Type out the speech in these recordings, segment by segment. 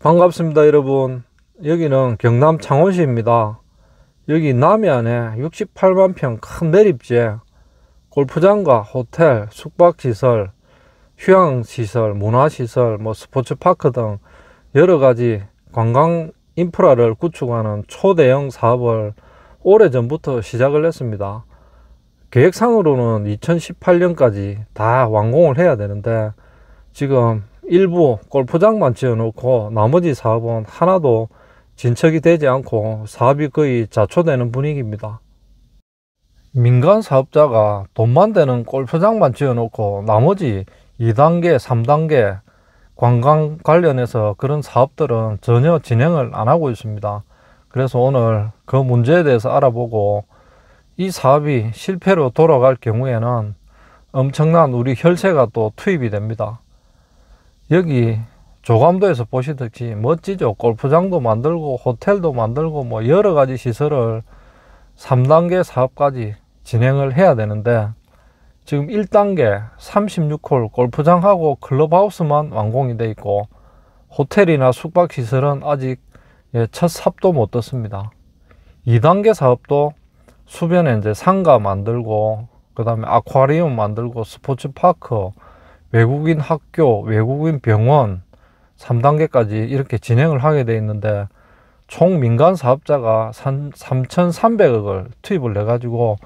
반갑습니다 여러분 여기는 경남 창원시입니다 여기 남해안에 68만 평 큰 매립지에 골프장과 호텔, 숙박시설, 휴양시설, 문화시설, 뭐 스포츠파크 등 여러가지 관광 인프라를 구축하는 초대형 사업을 오래전부터 시작을 했습니다 계획상으로는 2018년까지 다 완공을 해야 되는데 지금 일부 골프장만 지어놓고 나머지 사업은 하나도 진척이 되지 않고 사업이 거의 자초되는 분위기입니다. 민간 사업자가 돈만 되는 골프장만 지어놓고 나머지 2단계, 3단계 관광 관련해서 그런 사업들은 전혀 진행을 안 하고 있습니다. 그래서 오늘 그 문제에 대해서 알아보고 이 사업이 실패로 돌아갈 경우에는 엄청난 우리 혈세가 또 투입이 됩니다. 여기 조감도에서 보시듯이 멋지죠. 골프장도 만들고 호텔도 만들고 뭐 여러 가지 시설을 3단계 사업까지 진행을 해야 되는데 지금 1단계 36홀 골프장하고 클럽하우스만 완공이 돼 있고 호텔이나 숙박시설은 아직 예, 첫 삽도 못 떴습니다. 2단계 사업도 수변에 이제 상가 만들고 그 다음에 아쿠아리움 만들고 스포츠파크 외국인 학교, 외국인 병원 3단계까지 이렇게 진행을 하게 돼 있는데 총 민간 사업자가 3,300억을 투입을 해가지고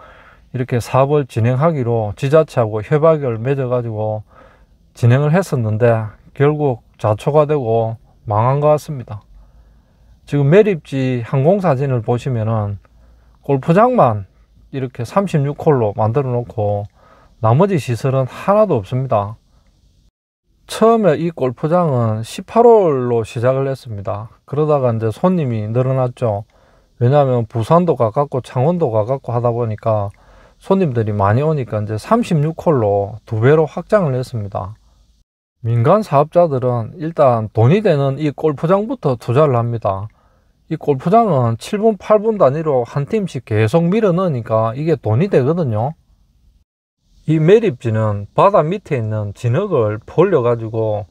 이렇게 사업을 진행하기로 지자체하고 협약을 맺어가지고 진행을 했었는데 결국 자초가 되고 망한 것 같습니다. 지금 매립지 항공사진을 보시면은 골프장만 이렇게 36홀로 만들어 놓고 나머지 시설은 하나도 없습니다. 처음에 이 골프장은 18홀로 시작을 했습니다. 그러다가 이제 손님이 늘어났죠. 왜냐하면 부산도 가깝고 창원도 가깝고 하다 보니까 손님들이 많이 오니까 이제 36홀로 두 배로 확장을 했습니다. 민간 사업자들은 일단 돈이 되는 이 골프장부터 투자를 합니다. 이 골프장은 7분, 8분 단위로 한 팀씩 계속 밀어 넣으니까 이게 돈이 되거든요. 이 매립지는 바다 밑에 있는 진흙을 벌려가지고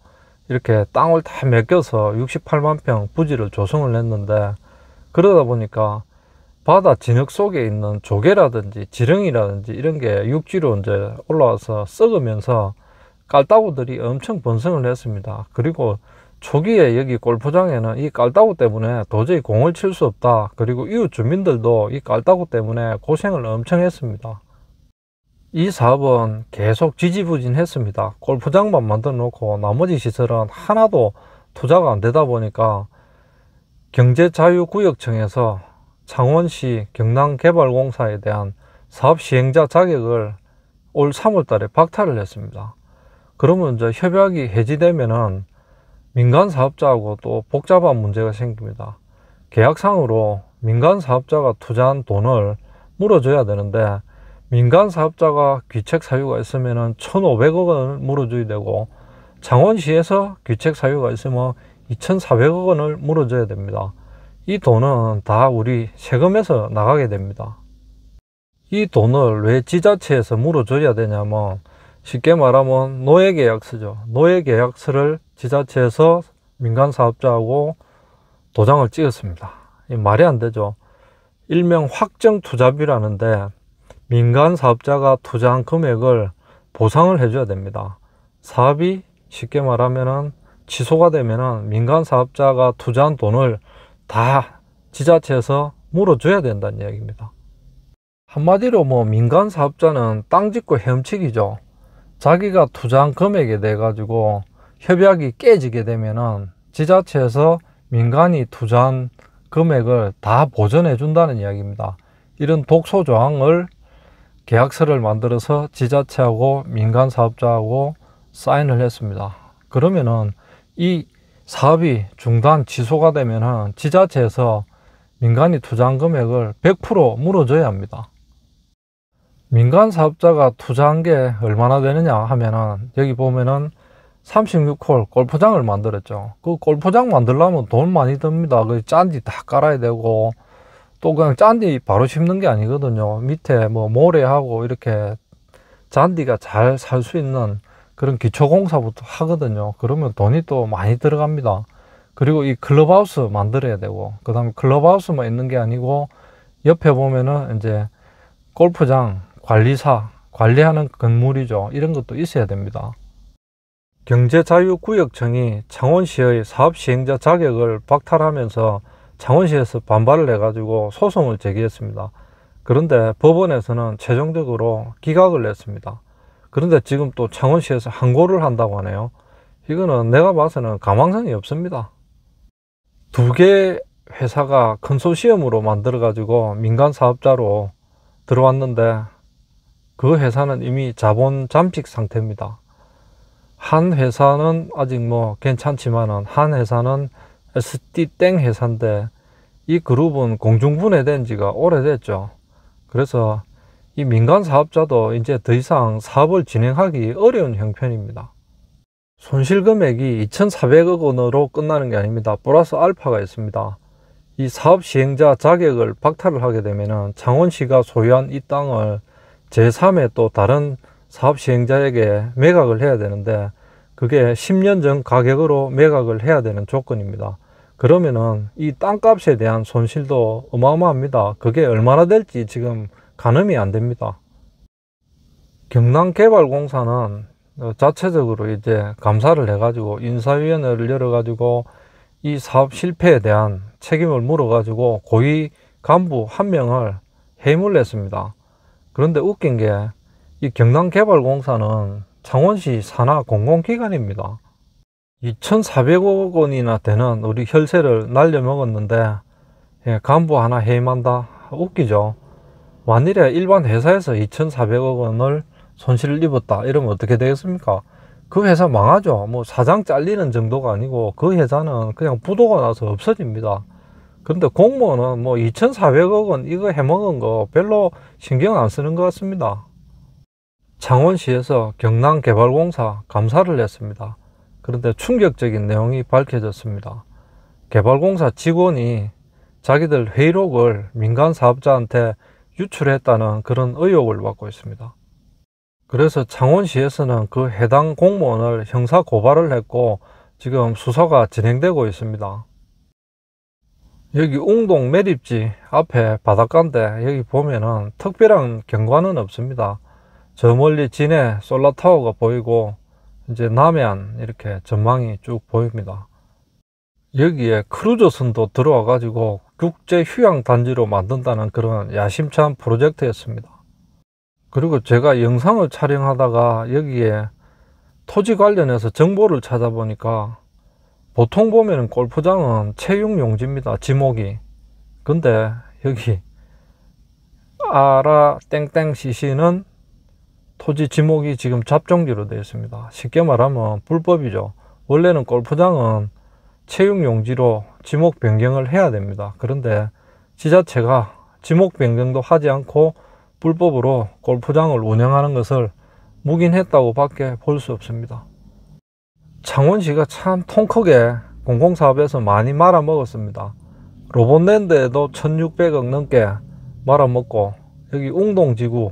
이렇게 땅을 다 맡겨서 68만 평 부지를 조성을 했는데 그러다 보니까 바다 진흙 속에 있는 조개라든지 지렁이라든지 이런 게 육지로 이제 올라와서 썩으면서 깔따구들이 엄청 번성을 했습니다. 그리고 초기에 여기 골프장에는 이 깔따구 때문에 도저히 공을 칠 수 없다. 그리고 이웃 주민들도 이 깔따구 때문에 고생을 엄청 했습니다. 이 사업은 계속 지지부진했습니다. 골프장만 만들어 놓고 나머지 시설은 하나도 투자가 안 되다 보니까 경제자유구역청에서 창원시 경남개발공사에 대한 사업 시행자 자격을 올 3월 달에 박탈을 했습니다. 그러면 이제 협약이 해지되면은 민간 사업자하고 또 복잡한 문제가 생깁니다. 계약상으로 민간 사업자가 투자한 돈을 물어줘야 되는데 민간 사업자가 귀책 사유가 있으면 1,500억 원을 물어줘야 되고 창원시에서 귀책 사유가 있으면 2,400억 원을 물어줘야 됩니다. 이 돈은 다 우리 세금에서 나가게 됩니다. 이 돈을 왜 지자체에서 물어줘야 되냐면 쉽게 말하면 노예계약서죠. 노예계약서를 지자체에서 민간 사업자하고 도장을 찍었습니다. 말이 안 되죠. 일명 확정 투잡이라는데 민간 사업자가 투자한 금액을 보상을 해줘야 됩니다. 사업이 쉽게 말하면 취소가 되면 민간 사업자가 투자한 돈을 다 지자체에서 물어줘야 된다는 이야기입니다. 한마디로 뭐 민간 사업자는 땅 짓고 헤엄치기죠. 자기가 투자한 금액에 대해 가지고 협약이 깨지게 되면 지자체에서 민간이 투자한 금액을 다 보전해 준다는 이야기입니다. 이런 독소 조항을 계약서를 만들어서 지자체하고 민간 사업자하고 사인을 했습니다. 그러면은 이 사업이 중단 취소가 되면은 지자체에서 민간이 투자한 금액을 100% 물어줘야 합니다. 민간 사업자가 투자한 게 얼마나 되느냐 하면은 여기 보면은 36홀 골프장을 만들었죠. 그 골프장 만들려면 돈 많이 듭니다. 그 짠지 다 깔아야 되고 또 그냥 잔디 바로 심는 게 아니거든요. 밑에 뭐 모래하고 이렇게 잔디가 잘 살 수 있는 그런 기초공사부터 하거든요. 그러면 돈이 또 많이 들어갑니다. 그리고 이 클럽하우스 만들어야 되고, 그 다음에 클럽하우스만 있는 게 아니고, 옆에 보면은 이제 골프장 관리사, 관리하는 건물이죠. 이런 것도 있어야 됩니다. 경제자유구역청이 창원시의 사업시행자 자격을 박탈하면서 창원시에서 반발을 해가지고 소송을 제기했습니다. 그런데 법원에서는 최종적으로 기각을 냈습니다 그런데 지금 또 창원시에서 항고를 한다고 하네요. 이거는 내가 봐서는 가망성이 없습니다. 두개의 회사가 컨소시엄으로 만들어가지고 민간 사업자로 들어왔는데 그 회사는 이미 자본 잠식 상태입니다. 한 회사는 아직 뭐 괜찮지만은 한 회사는 ST땡 회사인데 이 그룹은 공중분해된 지가 오래됐죠. 그래서 이 민간 사업자도 이제 더 이상 사업을 진행하기 어려운 형편입니다. 손실 금액이 2,400억 원으로 끝나는 게 아닙니다. 플러스 알파가 있습니다. 이 사업 시행자 자격을 박탈을 하게 되면 창원시가 소유한 이 땅을 제3의 또 다른 사업 시행자에게 매각을 해야 되는데 그게 10년 전 가격으로 매각을 해야 되는 조건입니다. 그러면은 이 땅값에 대한 손실도 어마어마합니다. 그게 얼마나 될지 지금 가늠이 안 됩니다. 경남개발공사는 어, 자체적으로 이제 감사를 해가지고 인사위원회를 열어가지고 이 사업 실패에 대한 책임을 물어가지고 고위 간부 한 명을 해임을 했습니다. 그런데 웃긴 게 이 경남개발공사는 창원시 산하 공공기관입니다. 2,400억 원이나 되는 우리 혈세를 날려먹었는데 예, 간부 하나 해임한다 웃기죠 만일에 일반 회사에서 2,400억 원을 손실을 입었다 이러면 어떻게 되겠습니까 그 회사 망하죠 뭐 사장 잘리는 정도가 아니고 그 회사는 그냥 부도가 나서 없어집니다 그런데 공무원은 뭐 2,400억 원 이거 해먹은 거 별로 신경 안 쓰는 것 같습니다 창원시에서 경남개발공사 감사를 냈습니다 그런데 충격적인 내용이 밝혀졌습니다. 개발공사 직원이 자기들 회의록을 민간 사업자한테 유출했다는 그런 의혹을 받고 있습니다. 그래서 창원시에서는 그 해당 공무원을 형사 고발을 했고 지금 수사가 진행되고 있습니다. 여기 웅동 매립지 앞에 바닷가인데 여기 보면은 특별한 경관은 없습니다. 저 멀리 진해 솔라타워가 보이고 이제 남해안 이렇게 전망이 쭉 보입니다. 여기에 크루저선도 들어와 가지고 국제 휴양 단지로 만든다는 그런 야심찬 프로젝트였습니다. 그리고 제가 영상을 촬영하다가 여기에 토지 관련해서 정보를 찾아보니까 보통 보면 골프장은 채용 용지입니다. 지목이. 근데 여기 아라 땡땡 시시는 토지 지목이 지금 잡종지로 되어 있습니다. 쉽게 말하면 불법이죠. 원래는 골프장은 체육용지로 지목 변경을 해야 됩니다. 그런데 지자체가 지목 변경도 하지 않고 불법으로 골프장을 운영하는 것을 묵인했다고 밖에 볼 수 없습니다. 창원시가 참 통크게 공공사업에서 많이 말아먹었습니다. 로봇랜드에도 1600억 넘게 말아먹고 여기 웅동지구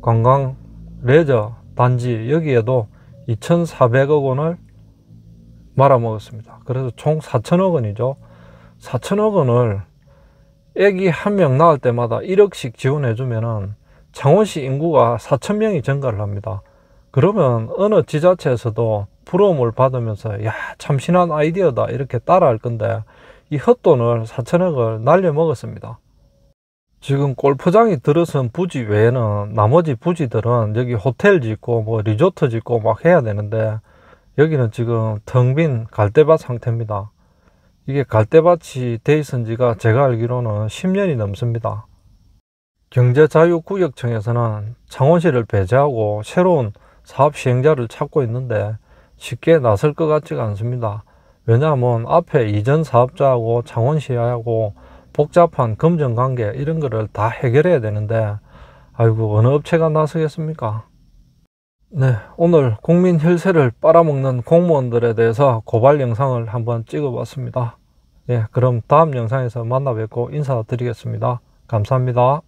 관광 레저 단지 여기에도 2,400억 원을 말아먹었습니다. 그래서 총 4천억 원이죠. 4천억 원을 애기 한 명 낳을 때마다 1억씩 지원해주면은 창원시 인구가 4천 명이 증가를 합니다. 그러면 어느 지자체에서도 부러움을 받으면서 야 참신한 아이디어다 이렇게 따라할 건데 이 헛돈을 4천억을 날려 먹었습니다. 지금 골프장이 들어선 부지 외에는 나머지 부지들은 여기 호텔 짓고 뭐 리조트 짓고 막 해야 되는데 여기는 지금 텅 빈 갈대밭 상태입니다. 이게 갈대밭이 돼 있은 지가 제가 알기로는 10년이 넘습니다. 경제자유구역청에서는 창원시를 배제하고 새로운 사업 시행자를 찾고 있는데 쉽게 나설 것 같지가 않습니다. 왜냐하면 앞에 이전 사업자하고 창원시하고 복잡한 금전 관계 이런 거를 다 해결해야 되는데 아이고 어느 업체가 나서겠습니까? 네, 오늘 국민 혈세를 빨아먹는 공무원들에 대해서 고발 영상을 한번 찍어봤습니다. 예, 그럼 다음 영상에서 만나 뵙고 인사드리겠습니다. 감사합니다.